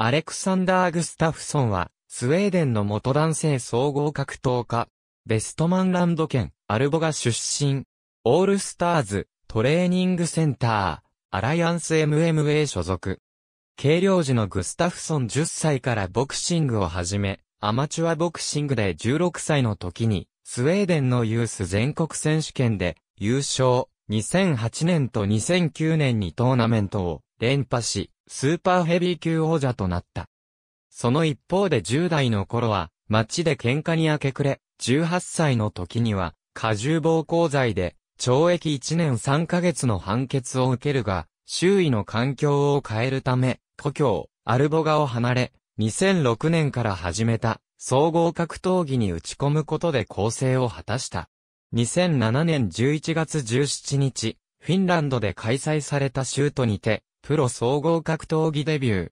アレクサンダー・グスタフソンは、スウェーデンの元男性総合格闘家、ベストマンランド県、アルボが出身、オールスターズ、トレーニングセンター、アライアンス MMA 所属。軽量時のグスタフソン10歳からボクシングを始め、アマチュアボクシングで16歳の時に、スウェーデンのユース全国選手権で優勝、2008年と2009年にトーナメントを連覇し、スーパーヘビー級王者となった。その一方で10代の頃は、街で喧嘩に明け暮れ、18歳の時には、過重暴行罪で、懲役1年3ヶ月の判決を受けるが、周囲の環境を変えるため、故郷、アルボガを離れ、2006年から始めた、総合格闘技に打ち込むことで構成を果たした。2007年11月17日、フィンランドで開催されたシュートにて、プロ総合格闘技デビュー。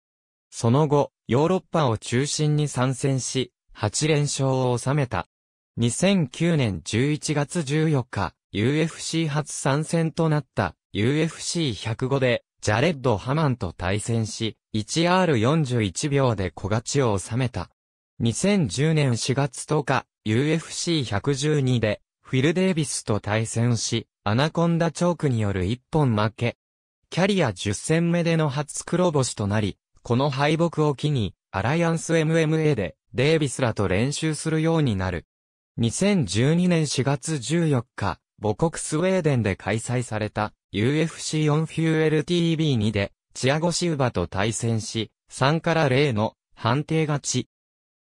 その後、ヨーロッパを中心に参戦し、8連勝を収めた。2009年11月14日、UFC 初参戦となった UFC105 で、ジャレッド・ハマンと対戦し、1R41 秒で小勝ちを収めた。2010年4月10日、UFC112 で、フィル・デイビスと対戦し、アナコンダチョークによる一本負け。キャリア10戦目での初黒星となり、この敗北を機に、アライアンス MMA で、デイビスらと練習するようになる。2012年4月14日、母国スウェーデンで開催された UFC オンフューエル t v 2で、チアゴシウバと対戦し、3から0の判定勝ち。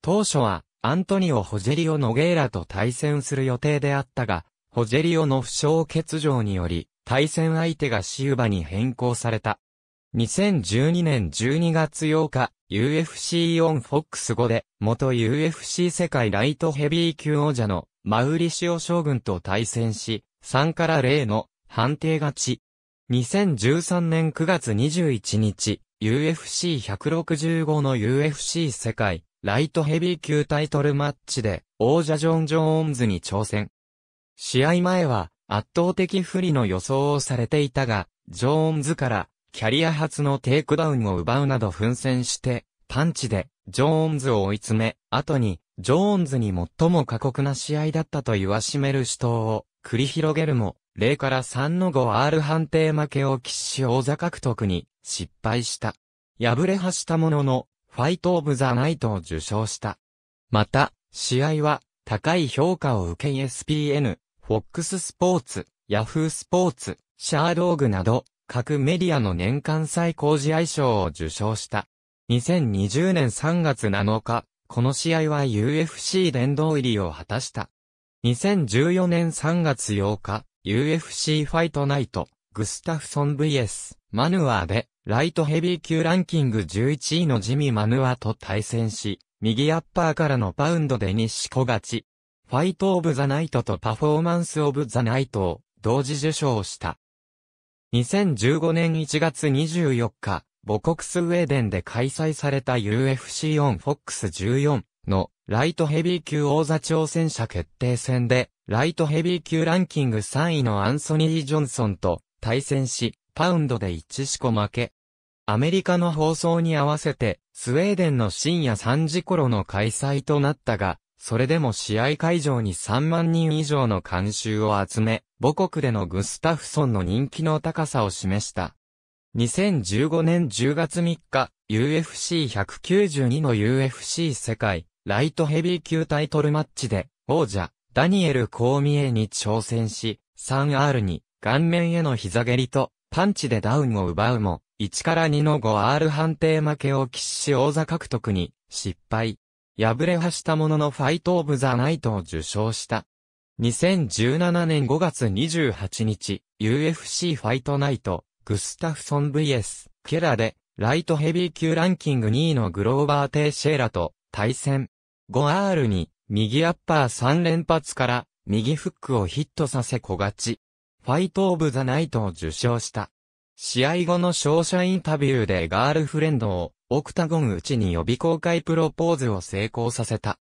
当初は、アントニオ・ホジェリオ・ノゲイラと対戦する予定であったが、ホジェリオの負傷欠場により、対戦相手がシウバに変更された。2012年12月8日、UFC オンフォックス5で、元 UFC 世界ライトヘビー級王者のマウリシオ将軍と対戦し、3から0の判定勝ち。2013年9月21日、UFC165 の UFC 世界ライトヘビー級タイトルマッチで王者ジョン・ジョーンズに挑戦。試合前は圧倒的不利の予想をされていたが、ジョーンズからキャリア初のテイクダウンを奪うなど奮戦して、パンチでジョーンズを追い詰め、後にジョーンズに最も過酷な試合だったと言わしめる死闘を繰り広げるも、0から3の 5R 判定負けを喫し王座獲得に失敗した。敗れはしたものの、ファイト・オブ・ザ・ナイトを受賞した。また、試合は高い評価を受け ESPN FOX ススポーツ、Yahoo スポーツ、シャーローグなど、各メディアの年間最高試合賞を受賞した。2020年3月7日、この試合は UFC 殿堂入りを果たした。2014年3月8日、UFC ファイトナイト、グスタフソン VS、マヌアーで、ライトヘビー級ランキング11位のジミ・マヌアと対戦し、右アッパーからのパウンドで西小勝ち。ファイト・オブ・ザ・ナイトとパフォーマンス・オブ・ザ・ナイトを同時受賞した。2015年1月24日、母国スウェーデンで開催された u f c フォックス1 4のライトヘビー級王座挑戦者決定戦で、ライトヘビー級ランキング3位のアンソニー・ジョンソンと対戦し、パウンドで1四個負け。アメリカの放送に合わせて、スウェーデンの深夜3時頃の開催となったが、それでも試合会場に3万人以上の観衆を集め、母国でのグスタフソンの人気の高さを示した。2015年10月3日、UFC192 の UFC 世界、ライトヘビー級タイトルマッチで、王者、ダニエル・コーミエに挑戦し、3R に、顔面への膝蹴りと、パンチでダウンを奪うも、1から2の 5R 判定負けを喫し王座獲得に、失敗。敗れはしたもののファイト・オブ・ザ・ナイトを受賞した。2017年5月28日、UFC ファイトナイト、グスタフソン VS、ケラで、ライトヘビー級ランキング2位のグローバー・テイシェーラと対戦。5R に、右アッパー3連発から、右フックをヒットさせ小勝ち。ファイト・オブ・ザ・ナイトを受賞した。試合後の勝者インタビューでガールフレンドを、オクタゴン内に予備公開プロポーズを成功させた。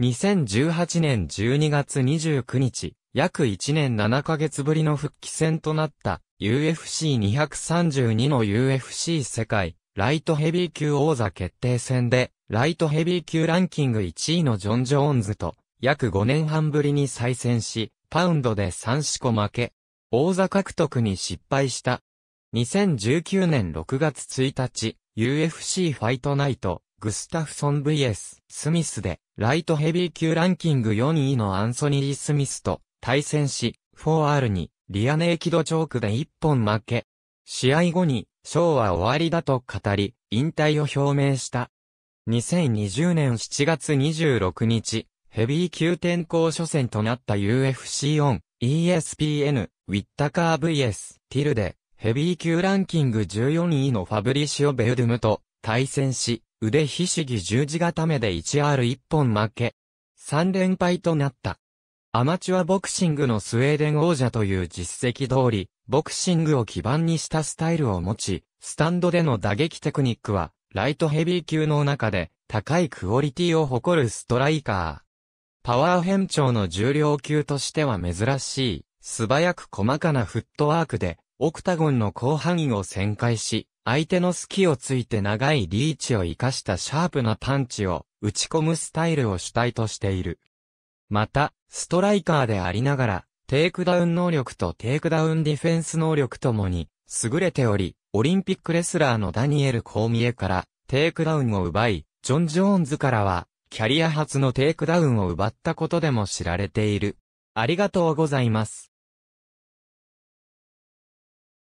2018年12月29日、約1年7ヶ月ぶりの復帰戦となった UFC232 の UFC 世界ライトヘビー級王座決定戦でライトヘビー級ランキング1位のジョン・ジョーンズと約5年半ぶりに再戦しパウンドで3四個負け王座獲得に失敗した2019年6月1日、UFC ファイトナイト、グスタフソン VS スミスで、ライトヘビー級ランキング4位のアンソニー・スミスと対戦し、4R にリアネーキドチョークで1本負け。試合後に、ショーは終わりだと語り、引退を表明した。2020年7月26日、ヘビー級転向初戦となった u f c オン、ESPN、ウィッタカー VS、ティルで、ヘビー級ランキング14位のファブリシオ・ベウドゥムと対戦し、腕ひしぎ十字固めで 1R1 本負け。3連敗となった。アマチュアボクシングのスウェーデン王者という実績通り、ボクシングを基盤にしたスタイルを持ち、スタンドでの打撃テクニックは、ライトヘビー級の中で高いクオリティを誇るストライカー。パワー変調の重量級としては珍しい、素早く細かなフットワークでオクタゴンの広範囲を旋回し、相手の隙をついて長いリーチを生かしたシャープなパンチを打ち込むスタイルを主体としている。また、ストライカーでありながら、テイクダウン能力とテイクダウンディフェンス能力ともに、優れており、オリンピックレスラーのダニエル・コーミエから、テイクダウンを奪い、ジョン・ジョーンズからは、キャリア初のテイクダウンを奪ったことでも知られている。ありがとうございます。